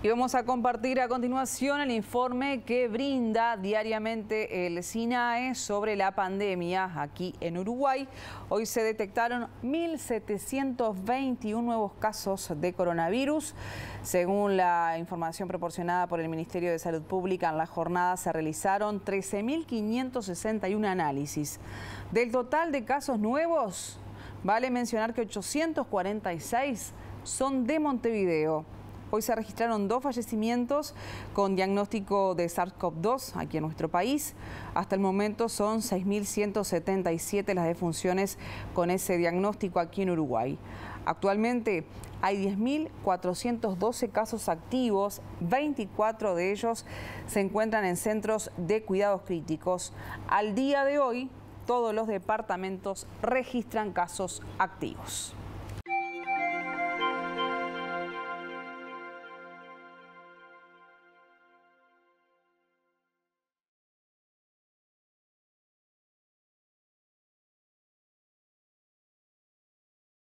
Y vamos a compartir a continuación el informe que brinda diariamente el SINAE sobre la pandemia aquí en Uruguay. Hoy se detectaron 1.721 nuevos casos de coronavirus. Según la información proporcionada por el Ministerio de Salud Pública, en la jornada se realizaron 13.561 análisis. Del total de casos nuevos, vale mencionar que 846 son de Montevideo. Hoy se registraron dos fallecimientos con diagnóstico de SARS-CoV-2 aquí en nuestro país. Hasta el momento son 6.177 las defunciones con ese diagnóstico aquí en Uruguay. Actualmente hay 10.412 casos activos, 24 de ellos se encuentran en centros de cuidados críticos. Al día de hoy, todos los departamentos registran casos activos.